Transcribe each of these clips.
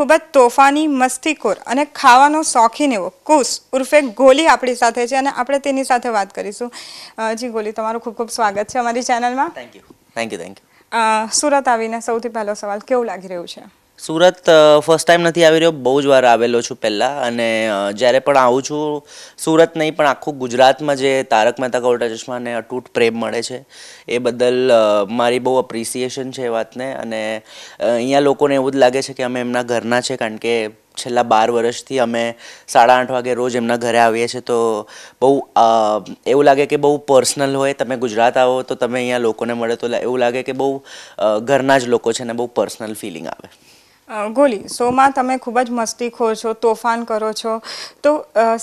ખૂબ જ તોફાની મસ્તીખોર અને ખાવાનો શોખીન એવો કુશ ઉર્ફે ગોલી આપણી સાથે છે અને આપણે તેની સાથે વાત કરીશું જી ગોલી તમારું ખૂબ ખૂબ સ્વાગત છે અમારી ચેનલમાં thank you thank you thank you Surat આવીને સૌથી પહેલો સવાલ કેવું લાગી રહ્યું છે સુરત ફર્સ્ટ ટાઈમ નથી આવી રહ્યો બહુ જ વાર આવેલો છું પહેલાં અને જ્યારે પણ આવું છું સુરત નહીં પણ આખું ગુજરાતમાં જે તારક મહેતા કા ચશ્માને અતૂટ પ્રેમ મળે છે એ બદલ મારી બહુ અપ્રિસિએશન છે એ વાતને અને અહીંયા લોકોને એવું જ લાગે છે કે અમે એમના ઘરના છે કારણ કે છેલ્લા બાર વર્ષથી અમે સાડા આઠ વાગે રોજ એમના ઘરે આવીએ છીએ તો બહુ એવું લાગે કે બહુ પર્સનલ હોય તમે ગુજરાત આવો તો તમે અહીંયા લોકોને મળે તો એવું લાગે કે બહુ ઘરના જ લોકો છે ને બહુ પર્સનલ ફિલિંગ આવે ગોલી શોમાં તમે ખૂબ જ મસ્તી ખો છો તોફાન કરો છો તો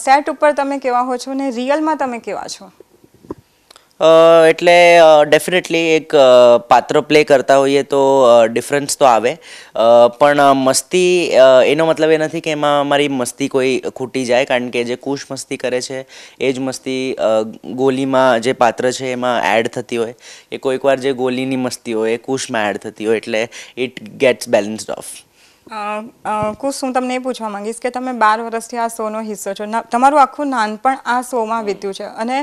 સેટ ઉપર તમે કેવા હો છો ને રિયલમાં તમે કેવા છો એટલે ડેફિનેટલી એક પાત્ર પ્લે કરતા હોઈએ તો ડિફરન્સ તો આવે પણ મસ્તી એનો મતલબ એ નથી કે એમાં મારી મસ્તી કોઈ ખૂટી જાય કારણ કે જે કુશ મસ્તી કરે છે એ જ મસ્તી ગોલીમાં જે પાત્ર છે એમાં એડ થતી હોય એ કોઈકવાર જે ગોલીની મસ્તી હોય એ કુશમાં એડ થતી હોય એટલે it gets balanced of course હું તમને એ પૂછવા માંગીશ કે તમે બાર વર્ષથી આ શોનો હિસ્સો છો તમારું આખું નાનપણ આ શોમાં વીત્યું છે અને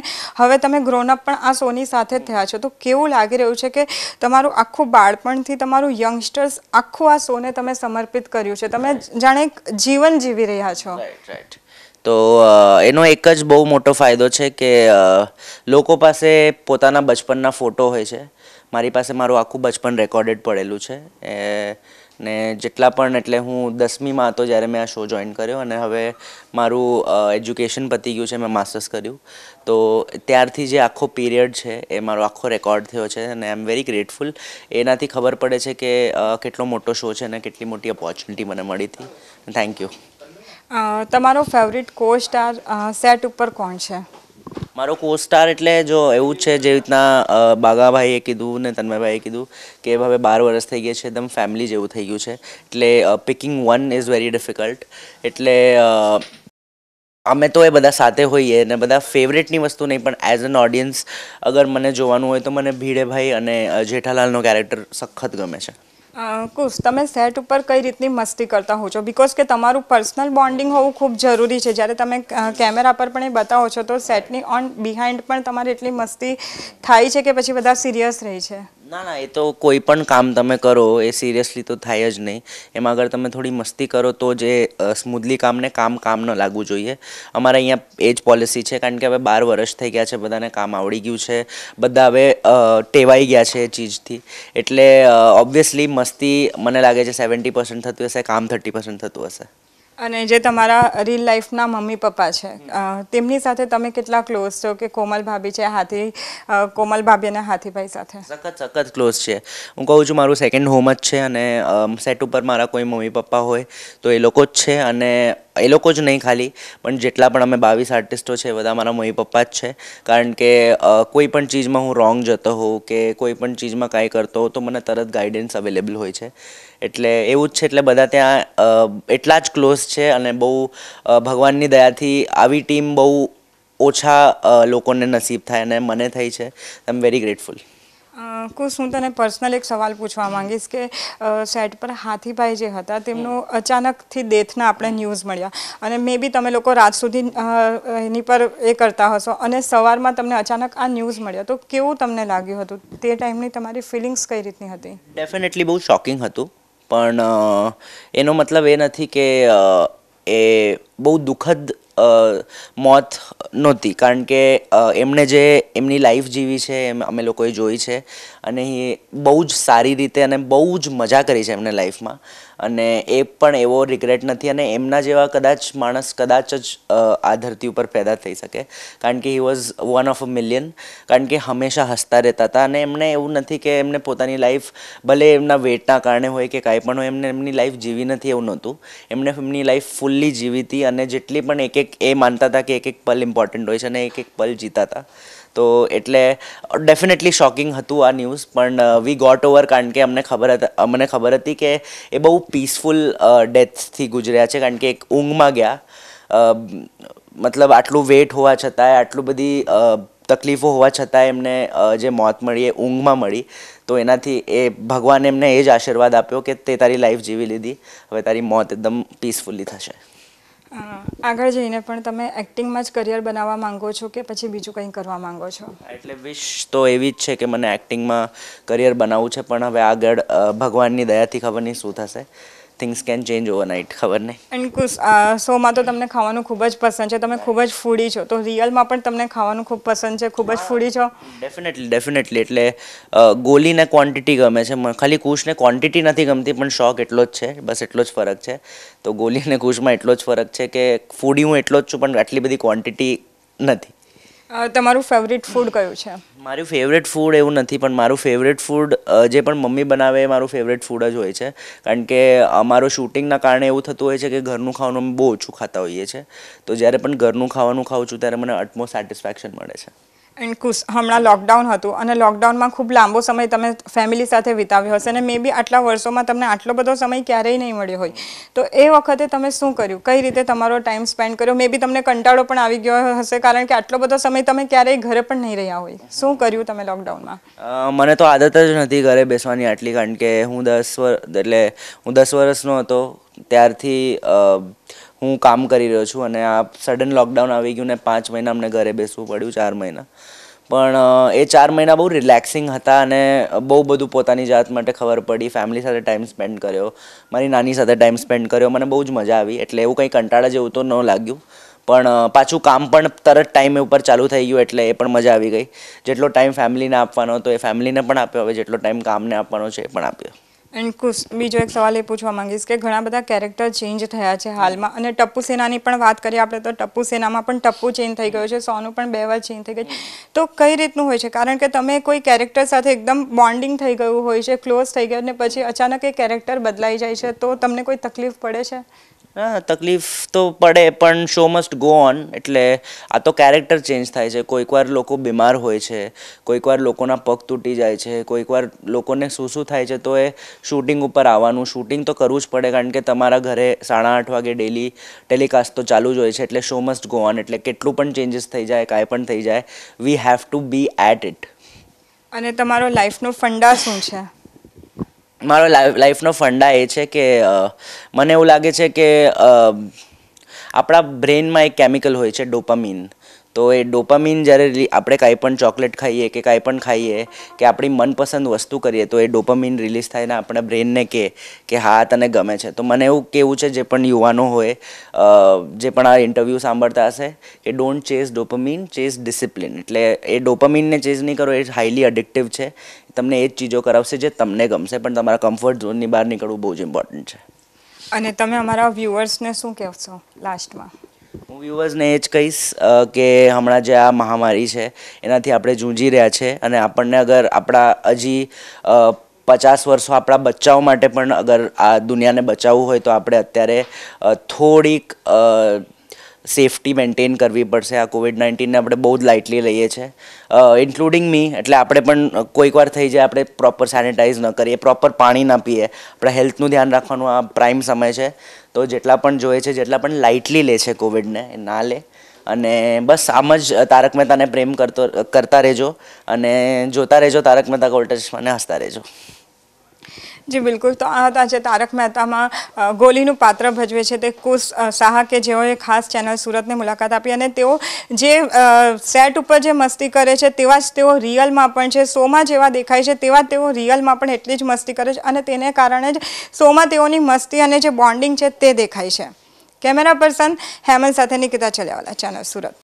હવે તમે ગ્રોનઅપ પણ આ શોની સાથે થયા છો તો કેવું લાગી રહ્યું છે કે તમારું આખું બાળપણથી તમારું યંગસ્ટર્સ આખું આ શોને તમે સમર્પિત કર્યું છે તમે જાણે જીવન જીવી રહ્યા છો રાઈટ રાઈટ તો એનો એક જ બહુ મોટો ફાયદો છે કે લોકો પાસે પોતાના બચપનના ફોટો હોય છે મારી પાસે મારું આખું બચપન રેકોર્ડેડ પડેલું છે એ ને જેટલા પણ એટલે હું દસમીમાં હતો જ્યારે મેં આ શો જોઈન કર્યો અને હવે મારું એજ્યુકેશન પતી ગયું છે મેં માસ્ટર્સ કર્યું તો ત્યારથી જે આખો પીરિયડ છે એ મારો આખો રેકોર્ડ થયો છે અને આઈ એમ વેરી ગ્રેટફુલ એનાથી ખબર પડે છે કે કેટલો મોટો શો છે અને કેટલી મોટી ઓપોર્ચ્યુનિટી મને મળી હતી થેન્ક યુ તમારો ફેવરિટ કો સ્ટાર સેટ ઉપર કોણ છે મારો કો સ્ટાર એટલે જો એવું છે જે રીતના બાગાભાઈએ કીધું ને તન્મયભાઈએ કીધું કે હવે બાર વર્ષ થઈ ગયા છે એકદમ ફેમિલી જેવું થઈ ગયું છે એટલે picking one is very difficult એટલે અમે તો એ બધા સાથે હોઈએ ને બધા ફેવરેટની વસ્તુ નહીં પણ એઝ એન ઓડિયન્સ અગર મને જોવાનું હોય તો મને ભીડેભાઈ અને જેઠાલાલનો કેરેક્ટર સખત ગમે છે કુશ તમે સેટ ઉપર કઈ રીતની મસ્તી કરતા હો છો બિકોઝ કે તમારું પર્સનલ બોન્ડિંગ હોવું ખૂબ જરૂરી છે જ્યારે તમે કેમેરા પર પણ એ બતાવો છો તો સેટની ઓન બિહાઇન્ડ પણ તમારી એટલી મસ્તી થાય છે કે પછી બધા સિરિયસ રહે છે ના ના એ તો કોઈ પણ કામ તમે કરો એ સિરિયસલી તો થાય જ નહીં એમાં અગર તમે થોડી મસ્તી કરો તો જે સ્મૂધલી કામને કામ કામ ન લાગવું જોઈએ અમારા અહીંયા એ જ પોલિસી છે કારણ કે હવે બાર વર્ષ થઈ ગયા છે બધાને કામ આવડી ગયું છે બધા હવે ટેવાઈ ગયા છે એ ચીજથી એટલે ઓબ્વિયસલી મસ્તી મને લાગે છે સેવન્ટી પર્સન્ટ થતું હશે કામ થર્ટી પર્સન્ટ થતું હશે અને જે તમારા રીલ લાઈફના મમ્મી પપ્પા છે તેમની સાથે તમે કેટલા ક્લોઝ છો કે કોમલ ભાભી છે હાથી કોમલ ભાભી અને હાથીભાઈ સાથે સખત સખત ક્લોઝ છે હું કહું છું મારું સેકન્ડ હોમ જ છે અને સેટ ઉપર મારા કોઈ મમ્મી પપ્પા હોય તો એ લોકો જ છે અને એ લોકો જ નહીં ખાલી પણ જેટલા પણ અમે બાવીસ આર્ટિસ્ટો છે બધા મારા મમ્મી પપ્પા જ છે કારણ કે કોઈ પણ ચીજમાં હું રોંગ જતો હોઉં કે કોઈ પણ ચીજમાં કાંઈ કરતો હોઉં તો મને તરત ગાઈડન્સ અવેલેબલ હોય છે એટલે એવું જ છે એટલે બધા ત્યાં એટલા જ ક્લોઝ છે અને બહુ ભગવાનની દયાથી આવી ટીમ બહુ ઓછા લોકોને નસીબ થાય અને મને થઈ છે આઈ એમ વેરી ગ્રેટફુલ કુશ હું તને પર્સનલ એક સવાલ પૂછવા માંગીશ કે સેટ પર હાથીભાઈ જે હતા તેમનું અચાનકથી ડેથના આપણે ન્યૂઝ મળ્યા અને મે બી તમે લોકો રાત સુધી એની પર એ કરતા હશો અને સવારમાં તમને અચાનક આ ન્યૂઝ મળ્યા તો કેવું તમને લાગ્યું હતું તે ટાઈમની તમારી ફિલિંગ્સ કઈ રીતની હતી ડેફિનેટલી બહુ શોકિંગ હતું પણ એનો મતલબ એ નથી કે એ બહુ દુઃખદ મોત નહોતી કારણ કે એમણે જે એમની લાઈફ જીવી છે એમ અમે લોકોએ જોઈ છે અને એ બહુ જ સારી રીતે અને બહુ જ મજા કરી છે એમને લાઈફમાં અને એ પણ એવો રિગ્રેટ નથી અને એમના જેવા કદાચ માણસ કદાચ જ આ ધરતી ઉપર પેદા થઈ શકે કારણ કે he was one of a million કારણ કે હંમેશા હસતા રહેતા હતા અને એમને એવું નથી કે એમને પોતાની લાઈફ ભલે એમના વેટના કારણે હોય કે કાંઈ પણ હોય એમને એમની લાઈફ જીવી નથી એવું નહોતું એમને એમની લાઈફ ફૂલ્લી જીવી હતી અને જેટલી પણ એક એક એ માનતા હતા કે એક એક પલ ઇમ્પોર્ટન્ટ હોય છે અને એક એક પલ જીતા હતા તો એટલે ડેફિનેટલી શોકિંગ હતું આ ન્યૂઝ પણ વી ગોટ ઓવર કારણ કે અમને ખબર હતા મને ખબર હતી કે એ બહુ પીસફુલ ડેથથી ગુજર્યા છે કારણ કે એક ઊંઘમાં ગયા મતલબ આટલું વેટ હોવા છતાંય આટલું બધી તકલીફો હોવા છતાં એમને જે મોત મળી એ ઊંઘમાં મળી તો એનાથી એ ભગવાને એમને એ જ આશીર્વાદ આપ્યો કે તે તારી લાઈફ જીવી લીધી હવે તારી મોત એકદમ પીસફુલી થશે આગળ જઈને પણ તમે એક્ટિંગમાં જ કરિયર બનાવવા માંગો છો કે પછી બીજું કંઈ કરવા માંગો છો એટલે વિશ તો એવી જ છે કે મને એક્ટિંગમાં કરિયર બનાવવું છે પણ હવે આગળ ભગવાનની દયાથી ખબર નહીં શું થશે થિંગ્સ કેન ચેન્જ ઓવરનાઇટ ખબર નહીં એન્ડ શોમાં તો તમને ખાવાનું ખૂબ જ પસંદ છે તમે ખૂબ જ ફૂડી છો તો રિયલમાં પણ તમને ખાવાનું ખૂબ પસંદ છે ખૂબ જ ફૂડી છો ડેફિનેટલી ડેફિનેટલી એટલે ગોલીને ક્વોન્ટિટી ગમે છે ખાલી કુશને ક્વોન્ટિટી નથી ગમતી પણ શોખ એટલો જ છે બસ એટલો જ ફરક છે તો ગોલી અને કુશમાં એટલો જ ફરક છે કે ફૂડી હું એટલો જ છું પણ આટલી બધી ક્વોન્ટિટી નથી તમારું ફેવરિટ ફૂડ કયું છે મારું ફેવરેટ ફૂડ એવું નથી પણ મારું ફેવરેટ ફૂડ જે પણ મમ્મી બનાવે એ મારું ફેવરેટ ફૂડ જ હોય છે કારણ કે અમારું શૂટિંગના કારણે એવું થતું હોય છે કે ઘરનું ખાવાનું અમે બહુ ઓછું ખાતા હોઈએ છીએ તો જ્યારે પણ ઘરનું ખાવાનું ખાઉં છું ત્યારે મને અટમો સેટિસ્ફેક્શન મળે છે એન્ડ કુશ હમણાં લોકડાઉન હતું અને લોકડાઉનમાં ખૂબ લાંબો સમય તમે ફેમિલી સાથે વિતાવ્યો હશે અને મે બી આટલા વર્ષોમાં તમને આટલો બધો સમય ક્યારેય નહીં મળ્યો હોય તો એ વખતે તમે શું કર્યું કઈ રીતે તમારો ટાઈમ સ્પેન્ડ કર્યો મે બી તમને કંટાળો પણ આવી ગયો હશે કારણ કે આટલો બધો સમય તમે ક્યારેય ઘરે પણ નહીં રહ્યા હોય શું કર્યું તમે લોકડાઉનમાં મને તો આદત જ નથી ઘરે બેસવાની આટલી કારણ કે હું દસ વર્ષ એટલે હું દસ વર્ષનો હતો ત્યારથી હું કામ કરી રહ્યો છું અને આ સડન લોકડાઉન આવી ગયું ને પાંચ મહિના અમને ઘરે બેસવું પડ્યું ચાર મહિના પણ એ ચાર મહિના બહુ રિલેક્સિંગ હતા અને બહુ બધું પોતાની જાત માટે ખબર પડી ફેમિલી સાથે ટાઈમ સ્પેન્ડ કર્યો મારી નાની સાથે ટાઈમ સ્પેન્ડ કર્યો મને બહુ જ મજા આવી એટલે એવું કંઈ કંટાળા જેવું તો ન લાગ્યું પણ પાછું કામ પણ તરત ટાઈમ ઉપર ચાલુ થઈ ગયું એટલે એ પણ મજા આવી ગઈ જેટલો ટાઈમ ફેમિલીને આપવાનો હતો એ ફેમિલીને પણ આપ્યો હવે જેટલો ટાઈમ કામને આપવાનો છે એ પણ આપ્યો એન્ડ કુસ બીજો એક સવાલ એ પૂછવા માંગીશ કે ઘણા બધા કેરેક્ટર ચેન્જ થયા છે હાલમાં અને ટપ્પુ સેનાની પણ વાત કરીએ આપણે તો ટપ્પુ સેનામાં પણ ટપ્પુ ચેન્જ થઈ ગયો છે સોનું પણ બે વાર ચેન્જ થઈ ગયું તો કઈ રીતનું હોય છે કારણ કે તમે કોઈ કેરેક્ટર સાથે એકદમ બોન્ડિંગ થઈ ગયું હોય છે ક્લોઝ થઈ ગયું ને પછી અચાનક એ કેરેક્ટર બદલાઈ જાય છે તો તમને કોઈ તકલીફ પડે છે હા તકલીફ તો પડે પણ શો મસ્ટ ગો ઓન એટલે આ તો કેરેક્ટર ચેન્જ થાય છે કોઈક વાર લોકો બીમાર હોય છે કોઈક વાર લોકોના પગ તૂટી જાય છે કોઈક વાર લોકોને શું શું થાય છે તો એ શૂટિંગ ઉપર આવવાનું શૂટિંગ તો કરવું જ પડે કારણ કે તમારા ઘરે સાડા આઠ વાગે ડેલી ટેલિકાસ્ટ તો ચાલુ જ હોય છે એટલે શો મસ્ટ ગો ઓન એટલે કેટલું પણ ચેન્જીસ થઈ જાય કાંઈ પણ થઈ જાય we have to be at it અને તમારો લાઈફનો ફંડા શું છે મારો લાઈફનો ફંડા એ છે કે મને એવું લાગે છે કે આપણા બ્રેનમાં એક કેમિકલ હોય છે ડોપામિન તો એ ડોપામિન જ્યારે આપણે કાંઈ પણ ચોકલેટ ખાઈએ કે કાંઈ પણ ખાઈએ કે આપણી મનપસંદ વસ્તુ કરીએ તો એ ડોપામિન રિલીઝ થઈને આપણા બ્રેનને કહે કે હા તને ગમે છે તો મને એવું કેવું છે જે પણ યુવાનો હોય જે પણ આ ઇન્ટરવ્યૂ સાંભળતા હશે કે don't chase dopamine chase discipline એટલે એ ડોપામિનને ચેઝ નહીં કરો એ હાઈલી એડિક્ટિવ છે તમને એ જ ચીજો કરાવશે જે તમને ગમશે પણ તમારા કમ્ફર્ટ ઝોનની બહાર નીકળવું બહુ જ ઇમ્પોર્ટન્ટ છે અને તમે અમારા વ્યુઅર્સને શું કહેશો લાસ્ટમાં હું વ્યૂવર્સને એ જ કહીશ કે હમણાં જે આ મહામારી છે એનાથી આપણે જૂંજી રહ્યા છે અને આપણને અગર આપણા હજી પચાસ વર્ષો આપણા બચ્ચાઓ માટે પણ અગર આ દુનિયાને બચાવવું હોય તો આપણે અત્યારે થોડીક સેફટી મેન્ટેન કરવી પડશે આ કોવિડ નાઇન્ટીનને આપણે બહુ જ લાઇટલી લઈએ છીએ ઇન્ક્લુડિંગ મી એટલે આપણે પણ કોઈક વાર થઈ જાય આપણે પ્રોપર સેનિટાઈઝ ન કરીએ પ્રોપર પાણી ન પીએ આપણે હેલ્થનું ધ્યાન રાખવાનું આ પ્રાઇમ સમય છે તો જેટલા પણ જોઈએ છે જેટલા પણ લાઇટલી લે છે કોવિડને એ ના લે અને બસ આમ જ તારક મહેતાને પ્રેમ કરતો કરતા રહેજો અને જોતા રહેજો તારક મહેતા કોલ્ટસ અને હસતા રહેજો જી બિલકુલ તો આ હતા જે તારક મહેતામાં ગોલીનું પાત્ર ભજવે છે તે કુશ શાહ કે જેઓએ ખાસ ચેનલ સુરતને મુલાકાત આપી અને તેઓ જે સેટ ઉપર જે મસ્તી કરે છે તેવા જ તેઓ રિયલમાં પણ છે શોમાં જેવા દેખાય છે તેવા તેઓ રિયલમાં પણ એટલી જ મસ્તી કરે છે અને તેને કારણે જ શોમાં તેઓની મસ્તી અને જે બોન્ડિંગ છે તે દેખાય છે કેમેરા પર્સન હેમંત સાથે નિકિતા ચલેવાલા ચેનલ સુરત